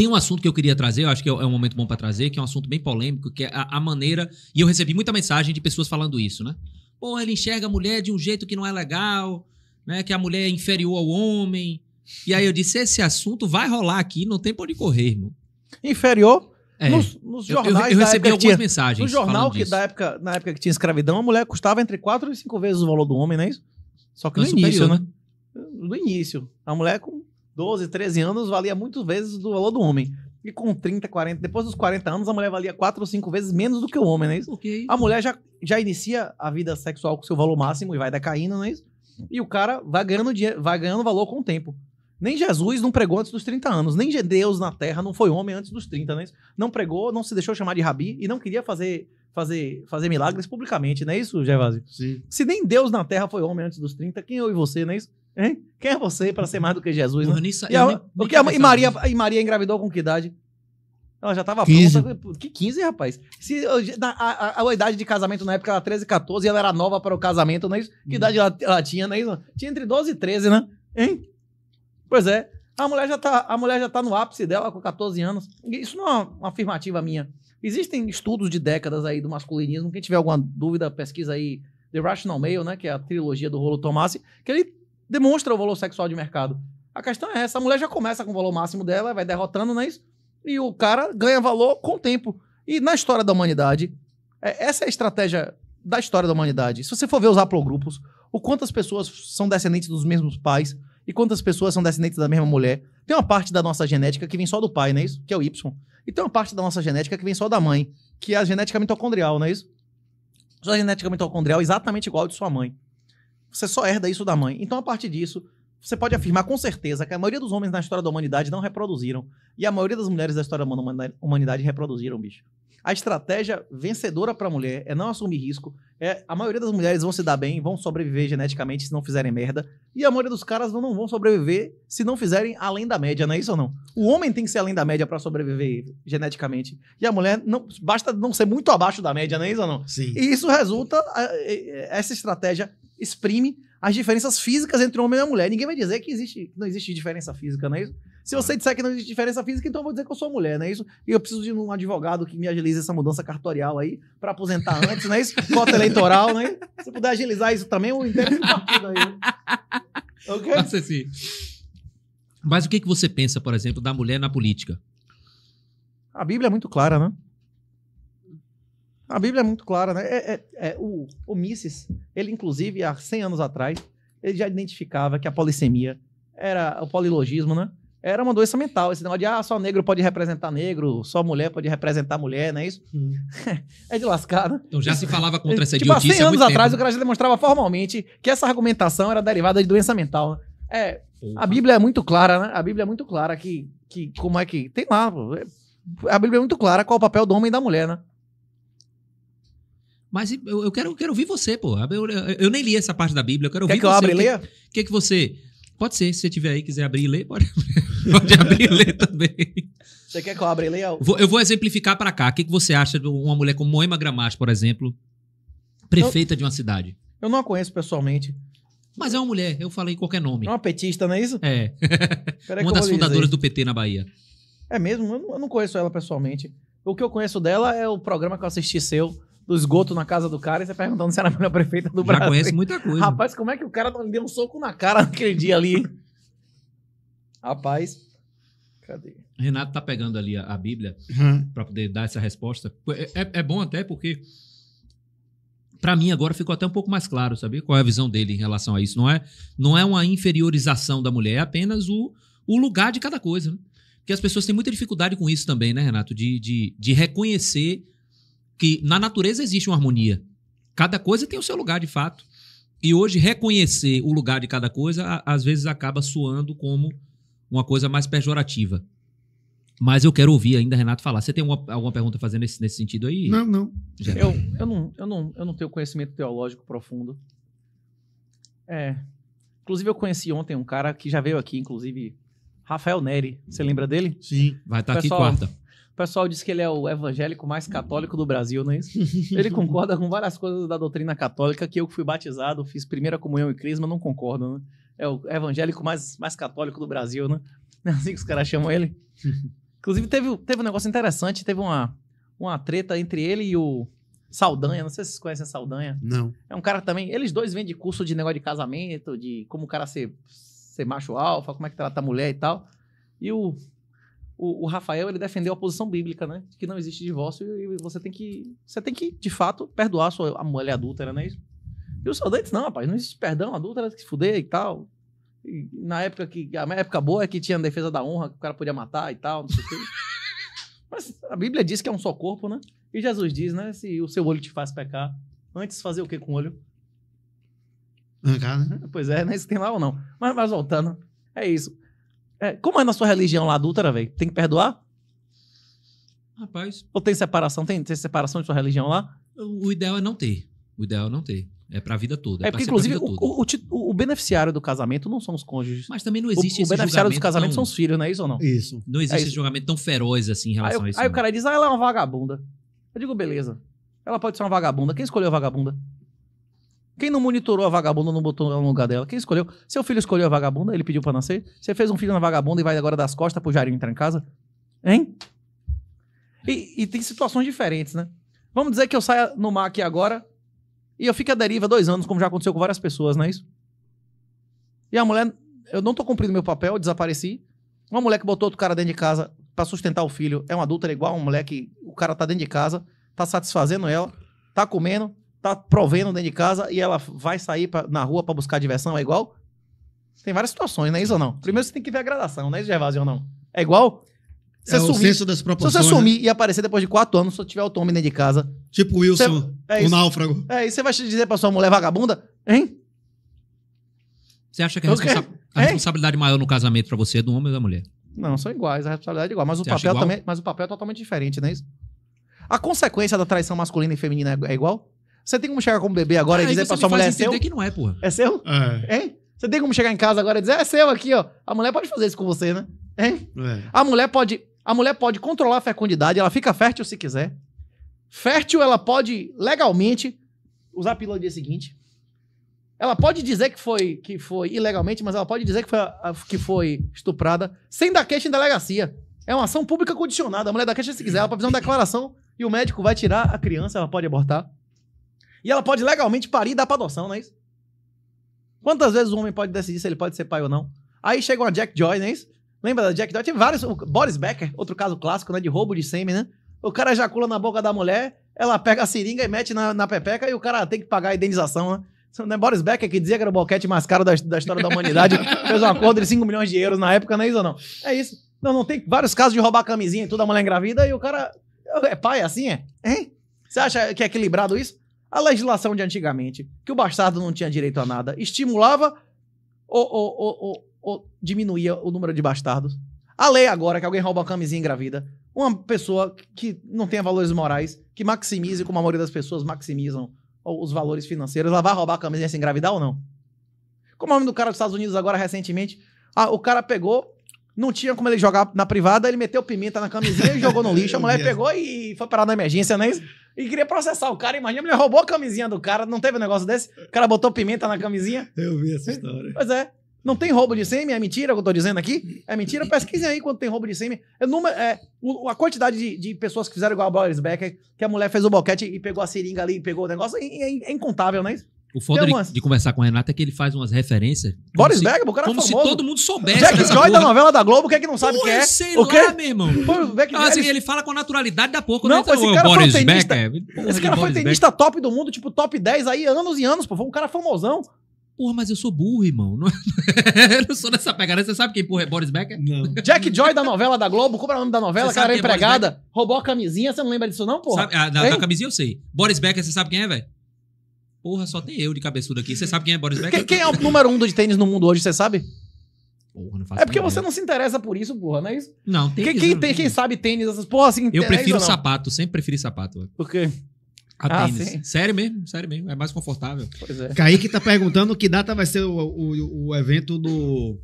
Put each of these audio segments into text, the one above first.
Tem um assunto que eu queria trazer, eu acho que é, é um momento bom para trazer, que é um assunto bem polêmico, que é a, a, maneira. E eu recebi muita mensagem de pessoas falando isso, né? Pô, ele enxerga a mulher de um jeito que não é legal, né? Que a mulher é inferior ao homem. E aí eu disse: esse assunto vai rolar aqui, não tem por onde correr, irmão. Inferior? É. Nos, nos, jornais. Eu, eu, eu recebi algumas mensagens. No jornal que da época, na época que tinha escravidão, a mulher custava entre quatro e cinco vezes o valor do homem, não é isso? Só que no, no início, superior, né? né? No início. A mulher com 12, 13 anos valia muitas vezes o valor do homem. E com 30, 40, depois dos 40 anos, a mulher valia 4 ou 5 vezes menos do que o homem, não é isso? Okay. A mulher já, já inicia a vida sexual com seu valor máximo e vai decaindo, não é isso? E o cara vai ganhando, vai ganhando valor com o tempo. Nem Jesus não pregou antes dos 30 anos, nem Deus na terra não foi homem antes dos 30, não é isso? Não pregou, não se deixou chamar de rabi e não queria fazer fazer, fazer milagres publicamente, não é isso, Gervásio? Sim. Se nem Deus na Terra foi homem antes dos 30, quem eu e você, não é isso? Hein? Quem é você para ser mais do que Jesus? Né? Nisso, e, a, nem, é que a, e, Maria, né? e Maria engravidou com que idade? Ela já estava 15. pronta. Que 15, rapaz? Se, na, a, a, a, idade de casamento na época era 13, 14 e ela era nova para o casamento, não é isso? Que hum. idade ela, ela, tinha, não é isso? Tinha entre 12 e 13, né? Hein? Pois é. A mulher já está a mulher já tá no ápice dela com 14 anos. Isso não é uma, afirmativa minha. Existem estudos de décadas aí do masculinismo. Quem tiver alguma dúvida, pesquisa aí The Rational Male, né, que é a trilogia do Rolo Tomasi, que ele demonstra o valor sexual de mercado. A questão é essa: a mulher já começa com o valor máximo dela, vai derrotando, não é isso? E o cara ganha valor com o tempo. E na história da humanidade, é, essa é a estratégia da história da humanidade. Se você for ver os haplogrupos, o quantas pessoas são descendentes dos mesmos pais e quantas pessoas são descendentes da mesma mulher. Tem uma parte da nossa genética que vem só do pai, não é isso? Que é o Y. E tem uma parte da nossa genética que vem só da mãe, que é a genética mitocondrial, não é isso? Sua genética mitocondrial é exatamente igual à de sua mãe. Você só herda isso da mãe. Então, a partir disso, você pode afirmar com certeza que a maioria dos homens na história da humanidade não reproduziram. E a maioria das mulheres da história da humanidade reproduziram, bicho. A estratégia vencedora para a mulher é não assumir risco. É, a maioria das mulheres vão se dar bem, vão sobreviver geneticamente se não fizerem merda. E a maioria dos caras não vão sobreviver se não fizerem além da média, não é isso ou não? O homem tem que ser além da média para sobreviver geneticamente. E a mulher não basta não ser muito abaixo da média, não é isso ou não? Sim. E isso resulta, essa estratégia exprime as diferenças físicas entre homem e mulher. Ninguém vai dizer que existe, não existe diferença física, não é isso? Se você disser que não existe diferença física, então eu vou dizer que eu sou mulher, não é isso? E eu preciso de um advogado que me agilize essa mudança cartorial aí para aposentar antes, não é isso? Cota eleitoral, né? Se puder agilizar isso também, eu entendo esse partido aí. Ok? Nossa, sim. Mas o que, que você pensa, por exemplo, da mulher na política? A Bíblia é muito clara, né? A Bíblia é muito clara, né? É, é, é, o, o Mises, ele inclusive há 100 anos atrás, ele já identificava que a polissemia era o polilogismo, né? Era uma doença mental, esse negócio de ah, só negro pode representar negro, só mulher pode representar mulher, não é isso? Hum. é de lascar, né? Então já se falava contra essa tipo, há 100 anos atrás, tempo. Né? o cara já demonstrava formalmente que essa argumentação era derivada de doença mental. Né? É, Opa. a Bíblia é muito clara, né? A Bíblia é muito clara que, que como é que... Tem lá, é, a Bíblia é muito clara qual é o papel do homem e da mulher, né? Mas eu, eu quero, eu quero ouvir você, pô. Eu, eu, eu, nem li essa parte da Bíblia, eu quero Quer ouvir que você. Quer que eu abra e leia? O que, que, você... Pode ser, se você tiver aí quiser abrir e ler, pode, pode abrir e ler também. Você quer que eu abra e leia? eu vou exemplificar para cá. O que, que você acha de uma mulher como Moema Gramacho, por exemplo, prefeita eu, de uma cidade? Eu não a conheço pessoalmente. Mas é uma mulher, eu falei qualquer nome. É uma petista, não é isso? É. uma das fundadoras do PT na Bahia. É mesmo? Eu não, eu não conheço ela pessoalmente. O que eu conheço dela é o programa que eu assisti seu, do esgoto na casa do cara e você perguntando se era a melhor prefeita do Já Brasil. Já conhece muita coisa. Rapaz, como é que o cara não deu um soco na cara naquele dia ali? Rapaz, cadê? Renato tá pegando ali a, a Bíblia hum. para poder dar essa resposta. É, é, é bom até porque para mim agora ficou até um pouco mais claro, sabe? Qual é a visão dele em relação a isso? Não é, não é uma inferiorização da mulher, é apenas o, o lugar de cada coisa. Né? Porque as pessoas têm muita dificuldade com isso também, né, Renato? De, de, de reconhecer que na natureza existe uma harmonia. Cada coisa tem o seu lugar, de fato. E hoje, reconhecer o lugar de cada coisa, às vezes acaba soando como uma coisa mais pejorativa. Mas eu quero ouvir ainda Renato falar. Você tem uma, alguma pergunta fazendo nesse, nesse sentido aí? Não, não. Eu, eu não. eu não eu não tenho conhecimento teológico profundo. É. Inclusive, eu conheci ontem um cara que já veio aqui, inclusive, Rafael Neri. Você lembra dele? Sim. Vai estar tá aqui quarta pessoal diz que ele é o evangélico mais católico do Brasil, não é isso? Ele concorda com várias coisas da doutrina católica que eu fui batizado, fiz primeira comunhão e crisma, não concordo, né? É o evangélico mais, mais católico do Brasil, né? Não é assim que os caras chamam ele. Inclusive, teve, teve um negócio interessante, teve uma, uma treta entre ele e o Saldanha, não sei se vocês conhecem Saldanha. Não. É um cara também, eles dois vêm de curso de negócio de casamento, de como o cara ser, ser macho alfa, como é que trata a mulher e tal. E o o, o, Rafael ele defendeu a posição bíblica, né? Que não existe divórcio e você tem que, você tem que de fato, perdoar a sua a mulher adúltera, não é isso? E os soldados, não, rapaz, não existe perdão, adúltera que se fuder e tal. E, na época que, a época boa é que tinha defesa da honra, que o cara podia matar e tal, não sei o quê. Mas a Bíblia diz que é um só corpo, né? E Jesus diz, né? Se o seu olho te faz pecar, antes fazer o que com o olho? Arrancar, né? Pois é, não é isso que tem lá ou não. Mas, mas voltando, é isso. É, como é na sua religião lá adulta, velho? Tem que perdoar? Rapaz. Ou tem separação? Tem, tem separação de sua religião lá? O ideal é não ter. O ideal é não ter. É pra vida toda. É, é porque, inclusive, o, o, o, o, beneficiário do casamento não são os cônjuges. Mas também não existe o, esse O beneficiário do casamento tão... são os filhos, não é isso ou não? Isso. Não é existe é esse julgamento tão feroz assim em relação aí, a isso. Aí o cara diz, ah, ela é uma vagabunda. Eu digo, beleza. Ela pode ser uma vagabunda. Quem escolheu a vagabunda? Quem não monitorou a vagabunda, não botou no lugar dela? Quem escolheu? Seu filho escolheu a vagabunda, ele pediu para nascer? Você fez um filho na vagabunda e vai agora das costas pro Jairinho entrar em casa? Hein? E, e, tem situações diferentes, né? Vamos dizer que eu saia no mar aqui agora e eu fico à deriva dois anos, como já aconteceu com várias pessoas, não é isso? E a mulher, eu não tô cumprindo meu papel, desapareci. Uma mulher que botou outro cara dentro de casa para sustentar o filho é um adulto, é igual um moleque, o cara tá dentro de casa, tá satisfazendo ela, tá comendo, tá provendo dentro de casa e ela vai sair pra, na rua para buscar diversão, é igual? Tem várias situações, não é isso ou não? Primeiro você tem que ver a gradação, não é isso, Gervásio, ou não? É igual? Você é sumir, o senso das proporções. Se você sumir né? e aparecer depois de quatro anos, só tiver o Tommy dentro de casa. Tipo Wilson, você, é o náufrago. É, e você vai dizer pra sua mulher vagabunda, hein? Você acha que a, responsa a responsabilidade maior no casamento pra você é do homem ou da mulher? Não, são iguais, a responsabilidade é igual. Mas o, papel também, mas o papel é totalmente diferente, não é isso? A consequência da traição masculina e feminina é igual? Você tem como chegar com o bebê agora ah, e dizer pra sua mulher é seu? que não é, porra. É seu? É. Hein? Você tem como chegar em casa agora e dizer, é seu aqui, ó. A mulher pode fazer isso com você, né? Hein? É. A mulher pode, a mulher pode controlar a fecundidade, ela fica fértil se quiser. Fértil ela pode legalmente usar a pílula no dia seguinte. Ela pode dizer que foi que foi ilegalmente, mas ela pode dizer que foi, que foi estuprada sem dar queixa em delegacia. É uma ação pública condicionada. A mulher dá queixa se quiser, ela pode fazer uma declaração e o médico vai tirar a criança, ela pode abortar. E ela pode legalmente parir e dar pra adoção, não é isso? Quantas vezes o homem pode decidir se ele pode ser pai ou não? Aí chega uma Jack Joy, não é isso? Lembra da Jack Joy? Tem vários. Boris Becker, outro caso clássico, né? De roubo de sêmen, né? O cara ejacula na boca da mulher, ela pega a seringa e mete na, na pepeca e o cara tem que pagar a indenização, né? Não é Boris Becker que dizia que era o boquete mais caro da, da história da humanidade, fez um acordo de 5 milhões de euros na época, não é isso ou não? É isso. Não, não tem vários casos de roubar camisinha e tudo, a mulher engravida e o cara. É pai assim, é? Hein? Você acha que é equilibrado isso? A legislação de antigamente, que o bastardo não tinha direito a nada, estimulava ou, ou, ou, ou diminuía o número de bastardos? A lei agora, que alguém rouba uma camisinha engravida, uma pessoa que não tenha valores morais, que maximize, como a maioria das pessoas maximizam os valores financeiros, ela vai roubar a camisinha sem engravidar ou não? Como o nome do cara dos Estados Unidos agora, recentemente? Ah, o cara pegou, não tinha como ele jogar na privada, ele meteu pimenta na camisinha e jogou no lixo. A mulher é pegou e foi parar na emergência, não é isso? E queria processar o cara, imagina, ele roubou a camisinha do cara, não teve um negócio desse? O cara botou pimenta na camisinha. Eu vi essa história. Pois é. Não tem roubo de sêmen, é mentira o que eu tô dizendo aqui? É mentira? Pesquisem aí quando tem roubo de sêmen. É, é, a quantidade de, de, pessoas que fizeram igual a Boris Becker, que a mulher fez o boquete e pegou a seringa ali, pegou o negócio, é, é, é incontável, não é isso? O foda de, de, conversar com o Renato é que ele faz umas referências. Boris se, Becker, o cara é como é famoso. se todo mundo soubesse. Jack Joy porra. da novela da Globo, o que é que não sabe porra, quem é? é? Sei o quê? lá, meu irmão. ah, assim, ele fala com a naturalidade da porra. Não, esse cara é Boris foi um tenista. Becker. Esse cara foi tenista top do mundo, tipo top 10 aí, anos e anos, pô. Foi um cara famosão. Porra, mas eu sou burro, irmão. Não, eu não sou dessa pegada. Você sabe quem porra é Boris Becker? Não. Jack Joy da novela da Globo, como o nome da novela? Cara, é empregada, roubou a camisinha. Você não lembra disso, não, porra? Sabe, a, ah, da, da camisinha eu sei. Boris Becker, você sabe quem é, velho? Porra, só tem eu de cabeçudo aqui. Você sabe quem é Boris Becker? Quem, quem é o número um de tênis no mundo hoje, você sabe? Porra, não faz. É porque ideia. você não se interessa por isso, porra, não é isso? Não, né? tem quem, quem, quem sabe tênis, essas porra assim. Eu prefiro sapato, sempre preferi sapato. Por quê? A ah, tênis. Sim. Sério mesmo, sério mesmo. É mais confortável. Pois é. Kaique tá perguntando que data vai ser o, o, o evento do,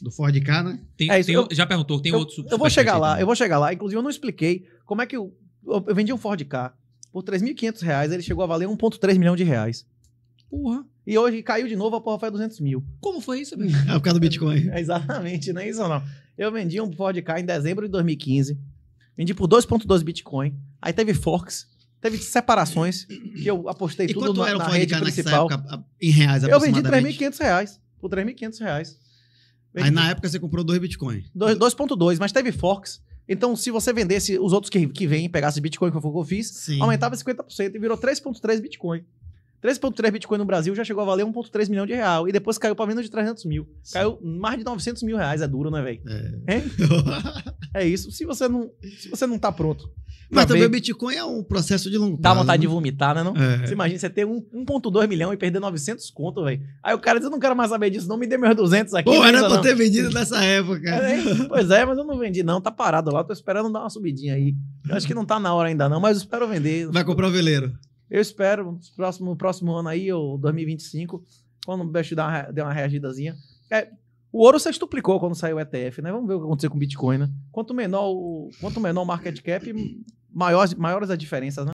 do Ford K, né? Tem, é isso, tem, eu, já perguntou, tem outros. Eu vou chegar lá, também. eu vou chegar lá. Inclusive, eu não expliquei como é que eu, eu vendi um Ford K por 3.500 reais, ele chegou a valer 1,3 milhão de reais. Porra. E hoje caiu de novo, a porra foi 200 mil. Como foi isso, bicho? é por causa do Bitcoin. É, exatamente, não é isso não. Eu vendi um Ford K em dezembro de 2015. Vendi por 2.2 Bitcoin. Aí teve Forks. Teve separações, que eu apostei e tudo na, era o na rede principal. Época, em reais, Eu vendi 3.500 reais. Por 3.500 reais. Vendi. Aí na época você comprou dois Bitcoin. 2,2, mas teve Forks. Então, se você vendesse os outros que, que vêm, pegasse Bitcoin, que foi o que eu fiz, Sim. aumentava 50% e virou 3,3 Bitcoin. 3,3 Bitcoin no Brasil já chegou a valer 1,3 milhão de real. E depois caiu para menos de 300 mil. Sim. Caiu mais de 900 mil reais. É duro, né, velho? É. é. isso. Se você não, se você não tá pronto. Mas também ver, o Bitcoin é um processo de longo prazo. Dá vontade né? de vomitar, né? Não? É. Você imagina você ter 1,2 milhão e perder 900 conto, velho. Aí o cara diz: Eu não quero mais saber disso, não me dê meus 200 aqui. Pô, era pra não. ter vendido nessa época. É, pois é, mas eu não vendi, não. Tá parado lá. Tô esperando dar uma subidinha aí. Eu acho que não tá na hora ainda, não, mas eu espero vender. Vai comprar o veleiro. Eu espero, no próximo, próximo ano aí, ou 2025, quando o Best der uma, uma reagidazinha. É, o ouro se estuplicou quando saiu o ETF, né? Vamos ver o que aconteceu com o Bitcoin, né? Quanto menor o, quanto menor o market cap, maiores, maiores as diferenças, né?